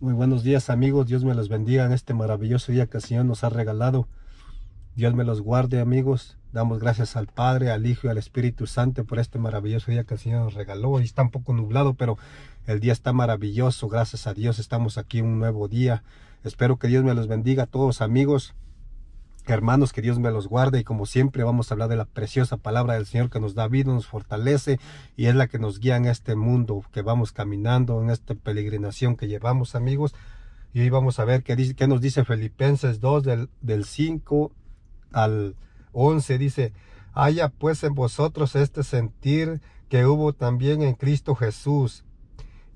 Muy buenos días amigos, Dios me los bendiga en este maravilloso día que el Señor nos ha regalado. Dios me los guarde amigos. Damos gracias al Padre, al Hijo y al Espíritu Santo por este maravilloso día que el Señor nos regaló. Hoy está un poco nublado, pero el día está maravilloso. Gracias a Dios estamos aquí un nuevo día. Espero que Dios me los bendiga a todos amigos. Hermanos, que Dios me los guarde y como siempre vamos a hablar de la preciosa palabra del Señor que nos da vida, nos fortalece y es la que nos guía en este mundo que vamos caminando, en esta peregrinación que llevamos amigos. Y hoy vamos a ver qué, nos dice Filipenses 2 del, del 5 al 11. Dice, haya pues en vosotros este sentir que hubo también en Cristo Jesús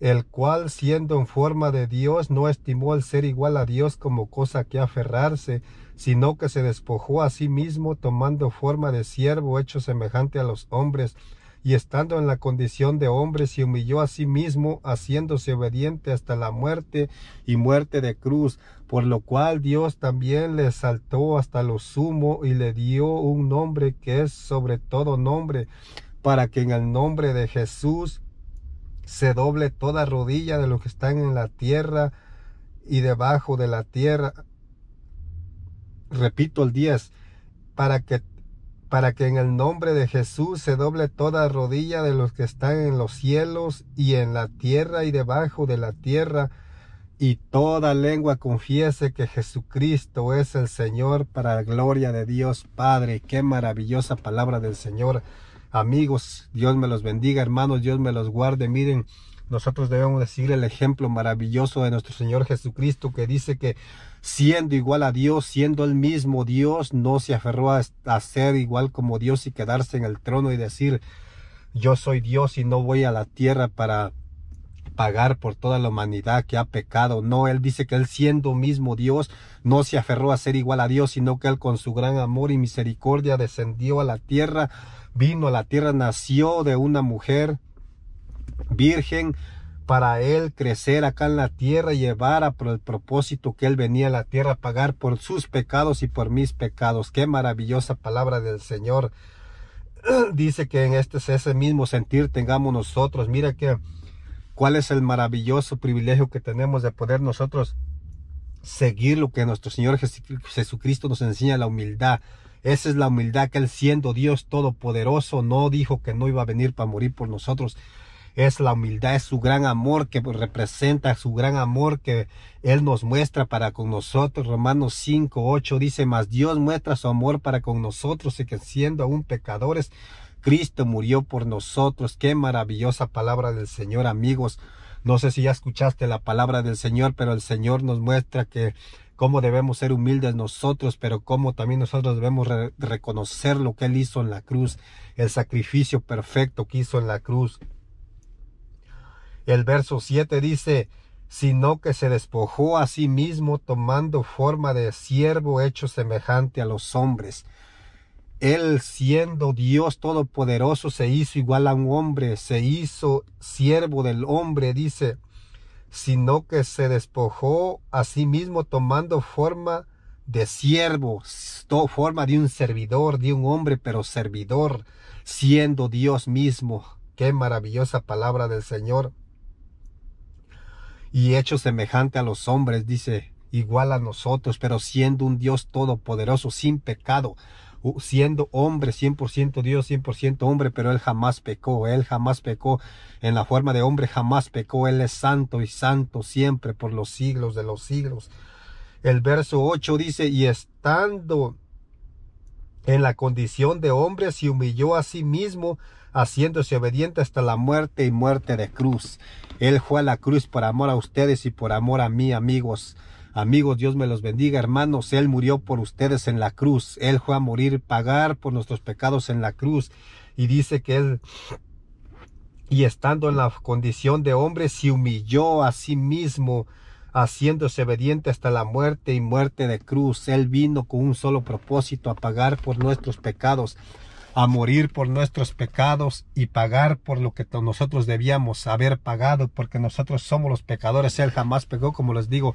el cual siendo en forma de Dios no estimó el ser igual a Dios como cosa que aferrarse, sino que se despojó a sí mismo tomando forma de siervo hecho semejante a los hombres, y estando en la condición de hombre se humilló a sí mismo, haciéndose obediente hasta la muerte y muerte de cruz, por lo cual Dios también le saltó hasta lo sumo y le dio un nombre que es sobre todo nombre, para que en el nombre de Jesús se doble toda rodilla de los que están en la tierra y debajo de la tierra. Repito el 10, para que, para que en el nombre de Jesús se doble toda rodilla de los que están en los cielos y en la tierra y debajo de la tierra, y toda lengua confiese que Jesucristo es el Señor para la gloria de Dios Padre. Qué maravillosa palabra del Señor amigos, Dios me los bendiga, hermanos, Dios me los guarde. Miren, nosotros debemos decir el ejemplo maravilloso de nuestro Señor Jesucristo que dice que siendo igual a Dios, siendo el mismo Dios, no se aferró a, a ser igual como Dios y quedarse en el trono y decir, yo soy Dios y no voy a la tierra para pagar por toda la humanidad que ha pecado. No, Él dice que Él siendo mismo Dios, no se aferró a ser igual a Dios, sino que Él con su gran amor y misericordia descendió a la tierra, vino a la tierra, nació de una mujer virgen para Él crecer acá en la tierra, y llevar a por el propósito que Él venía a la tierra, pagar por sus pecados y por mis pecados. Qué maravillosa palabra del Señor. Dice que en este es ese mismo sentir tengamos nosotros. Mira que cuál es el maravilloso privilegio que tenemos de poder nosotros seguir lo que nuestro Señor Jesucristo nos enseña, la humildad. Esa es la humildad que Él siendo Dios Todopoderoso no dijo que no iba a venir para morir por nosotros. Es la humildad, es su gran amor que representa, su gran amor que Él nos muestra para con nosotros. Romanos 5, 8 dice, más Dios muestra su amor para con nosotros y que siendo aún pecadores, Cristo murió por nosotros. Qué maravillosa palabra del Señor, amigos. No sé si ya escuchaste la palabra del Señor, pero el Señor nos muestra que cómo debemos ser humildes nosotros, pero cómo también nosotros debemos reconocer lo que Él hizo en la cruz, el sacrificio perfecto que hizo en la cruz. El verso 7 dice, sino que se despojó a sí mismo tomando forma de siervo hecho semejante a los hombres él siendo Dios todopoderoso se hizo igual a un hombre, se hizo siervo del hombre, dice, sino que se despojó a sí mismo tomando forma de siervo, forma de un servidor, de un hombre, pero servidor, siendo Dios mismo. Qué maravillosa palabra del Señor. Y hecho semejante a los hombres, dice, igual a nosotros, pero siendo un Dios todopoderoso, sin pecado siendo hombre, 100% Dios, 100% hombre, pero él jamás pecó, él jamás pecó en la forma de hombre, jamás pecó, él es santo y santo siempre por los siglos de los siglos. El verso 8 dice, y estando en la condición de hombre, se humilló a sí mismo, haciéndose obediente hasta la muerte y muerte de cruz. Él fue a la cruz por amor a ustedes y por amor a mí, amigos. Amigos, Dios me los bendiga, hermanos. Él murió por ustedes en la cruz. Él fue a morir, pagar por nuestros pecados en la cruz. Y dice que Él, y estando en la condición de hombre, se humilló a sí mismo, haciéndose obediente hasta la muerte y muerte de cruz. Él vino con un solo propósito, a pagar por nuestros pecados a morir por nuestros pecados y pagar por lo que nosotros debíamos haber pagado, porque nosotros somos los pecadores. Él jamás pegó como les digo,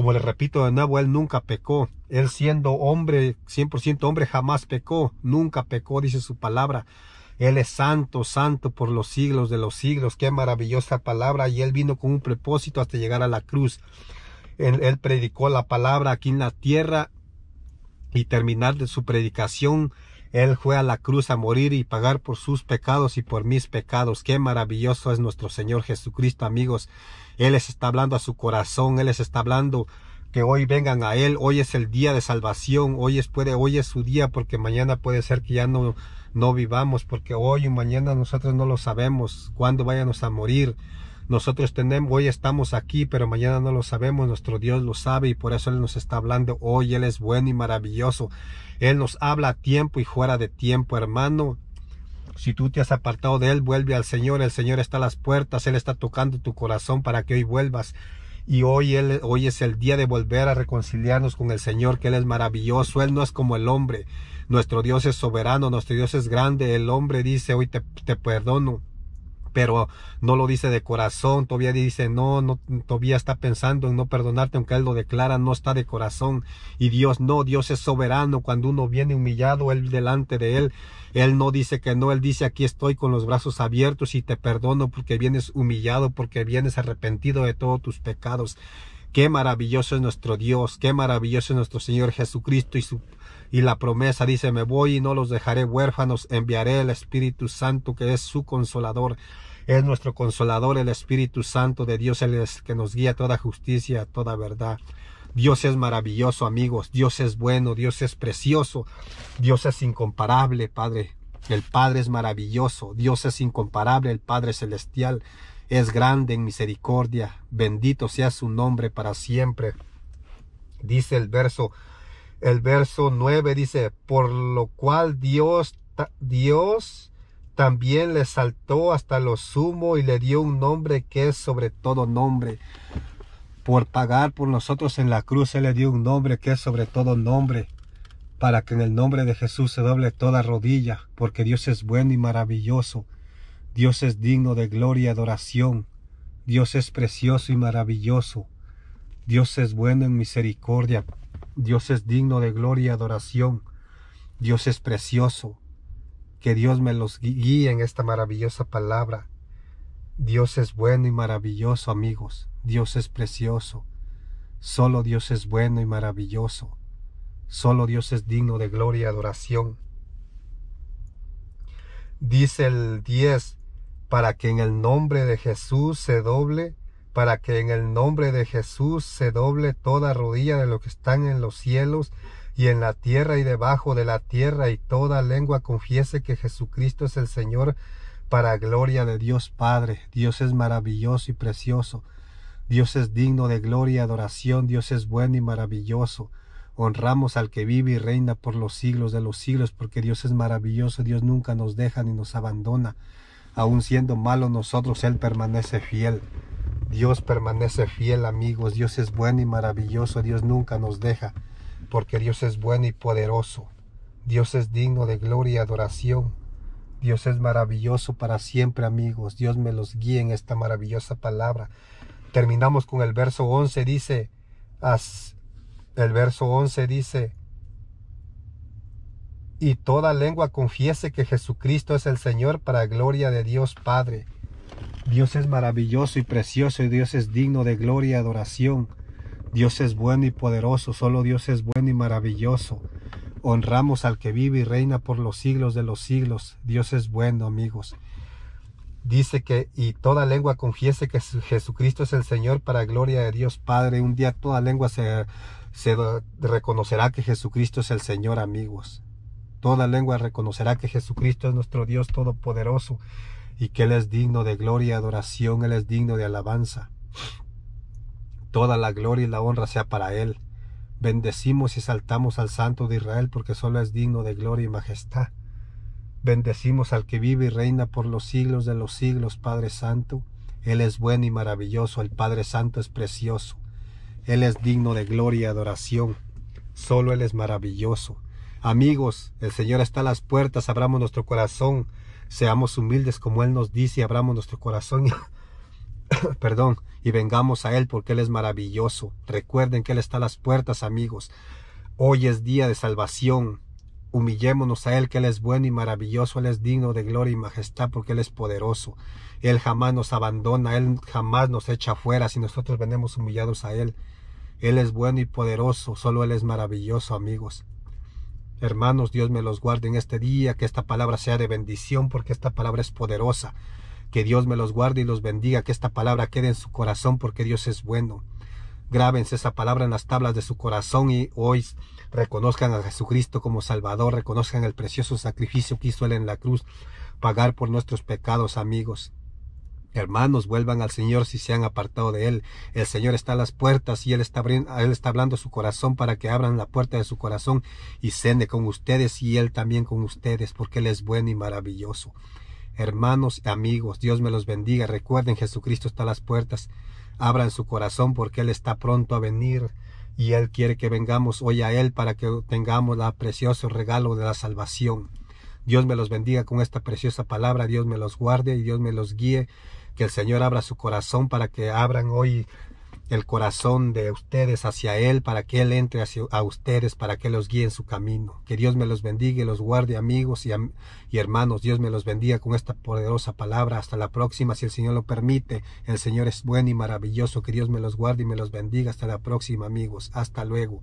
como le repito, él nunca pecó. Él siendo hombre, 100% hombre, jamás pecó. Nunca pecó, dice su palabra. Él es santo, santo por los siglos de los siglos. Qué maravillosa palabra. Y Él vino con un propósito hasta llegar a la cruz. Él, él predicó la palabra aquí en la tierra y terminar de su predicación él fue a la cruz a morir y pagar por sus pecados y por mis pecados. Qué maravilloso es nuestro Señor Jesucristo, amigos. Él les está hablando a su corazón, Él les está hablando que hoy vengan a Él. Hoy es el día de salvación, hoy es, puede, hoy es su día porque mañana puede ser que ya no, no vivamos porque hoy y mañana nosotros no lo sabemos cuándo vayamos a morir. Nosotros tenemos, hoy estamos aquí, pero mañana no lo sabemos. Nuestro Dios lo sabe y por eso Él nos está hablando hoy. Él es bueno y maravilloso. Él nos habla a tiempo y fuera de tiempo, hermano. Si tú te has apartado de Él, vuelve al Señor. El Señor está a las puertas. Él está tocando tu corazón para que hoy vuelvas. Y hoy, él, hoy es el día de volver a reconciliarnos con el Señor, que Él es maravilloso. Él no es como el hombre. Nuestro Dios es soberano, nuestro Dios es grande. El hombre dice, hoy te, te perdono pero no lo dice de corazón, todavía dice no, no, todavía está pensando en no perdonarte, aunque él lo declara, no está de corazón. Y Dios no, Dios es soberano, cuando uno viene humillado, él delante de él, él no dice que no, él dice aquí estoy con los brazos abiertos y te perdono porque vienes humillado, porque vienes arrepentido de todos tus pecados. Qué maravilloso es nuestro Dios, qué maravilloso es nuestro Señor Jesucristo y su y la promesa dice, me voy y no los dejaré huérfanos, enviaré el Espíritu Santo que es su consolador. Es nuestro consolador, el Espíritu Santo de Dios, el que nos guía a toda justicia, a toda verdad. Dios es maravilloso, amigos. Dios es bueno, Dios es precioso. Dios es incomparable, Padre. El Padre es maravilloso, Dios es incomparable, el Padre celestial es grande en misericordia. Bendito sea su nombre para siempre. Dice el verso el verso 9 dice, por lo cual Dios, Dios también le saltó hasta lo sumo y le dio un nombre que es sobre todo nombre. Por pagar por nosotros en la cruz, Él le dio un nombre que es sobre todo nombre, para que en el nombre de Jesús se doble toda rodilla, porque Dios es bueno y maravilloso. Dios es digno de gloria y adoración. Dios es precioso y maravilloso. Dios es bueno en misericordia. Dios es digno de gloria y adoración. Dios es precioso. Que Dios me los guíe en esta maravillosa palabra. Dios es bueno y maravilloso, amigos. Dios es precioso. Solo Dios es bueno y maravilloso. Solo Dios es digno de gloria y adoración. Dice el 10, para que en el nombre de Jesús se doble para que en el nombre de Jesús se doble toda rodilla de los que están en los cielos y en la tierra y debajo de la tierra y toda lengua confiese que Jesucristo es el Señor para gloria de Dios Padre. Dios es maravilloso y precioso. Dios es digno de gloria y adoración. Dios es bueno y maravilloso. Honramos al que vive y reina por los siglos de los siglos, porque Dios es maravilloso. Dios nunca nos deja ni nos abandona. Aun siendo malos nosotros, Él permanece fiel. Dios permanece fiel, amigos. Dios es bueno y maravilloso. Dios nunca nos deja, porque Dios es bueno y poderoso. Dios es digno de gloria y adoración. Dios es maravilloso para siempre, amigos. Dios me los guíe en esta maravillosa palabra. Terminamos con el verso 11, dice, el verso 11 dice, y toda lengua confiese que Jesucristo es el Señor para gloria de Dios Padre. Dios es maravilloso y precioso y Dios es digno de gloria y adoración. Dios es bueno y poderoso, solo Dios es bueno y maravilloso. Honramos al que vive y reina por los siglos de los siglos. Dios es bueno, amigos. Dice que y toda lengua confiese que Jesucristo es el Señor para gloria de Dios Padre. Un día toda lengua se, reconocerá que Jesucristo es el Señor, amigos. Toda lengua reconocerá que Jesucristo es nuestro Dios Todopoderoso y que Él es digno de gloria y adoración, Él es digno de alabanza. Toda la gloria y la honra sea para Él. Bendecimos y saltamos al Santo de Israel porque solo es digno de gloria y majestad. Bendecimos al que vive y reina por los siglos de los siglos, Padre Santo. Él es bueno y maravilloso, el Padre Santo es precioso. Él es digno de gloria y adoración. Solo Él es maravilloso. Amigos, el Señor está a las puertas, abramos nuestro corazón seamos humildes como Él nos dice y abramos nuestro corazón. perdón, y vengamos a Él porque Él es maravilloso. Recuerden que Él está a las puertas, amigos. Hoy es día de salvación. Humillémonos a Él que Él es bueno y maravilloso. Él es digno de gloria y majestad porque Él es poderoso. Él jamás nos abandona, Él jamás nos echa fuera si nosotros venimos humillados a Él. Él es bueno y poderoso, solo Él es maravilloso, amigos. Hermanos, Dios me los guarde en este día, que esta palabra sea de bendición, porque esta palabra es poderosa. Que Dios me los guarde y los bendiga, que esta palabra quede en su corazón, porque Dios es bueno. Grábense esa palabra en las tablas de su corazón y hoy reconozcan a Jesucristo como Salvador, reconozcan el precioso sacrificio que hizo Él en la cruz, pagar por nuestros pecados, amigos. Hermanos, vuelvan al Señor si se han apartado de Él. El Señor está a las puertas y Él está, él está hablando su corazón para que abran la puerta de su corazón y cene con ustedes y Él también con ustedes, porque Él es bueno y maravilloso. Hermanos, amigos, Dios me los bendiga. Recuerden, Jesucristo está a las puertas. Abran su corazón porque Él está pronto a venir y Él quiere que vengamos hoy a Él para que tengamos el precioso regalo de la salvación. Dios me los bendiga con esta preciosa palabra, Dios me los guarde y Dios me los guíe que el Señor abra su corazón para que abran hoy el corazón de ustedes hacia Él, para que Él entre a ustedes, para que los guíe en su camino. Que Dios me los bendiga y los guarde, amigos y, y hermanos. Dios me los bendiga con esta poderosa palabra. Hasta la próxima, si el Señor lo permite. El Señor es bueno y maravilloso. Que Dios me los guarde y me los bendiga. Hasta la próxima, amigos. Hasta luego.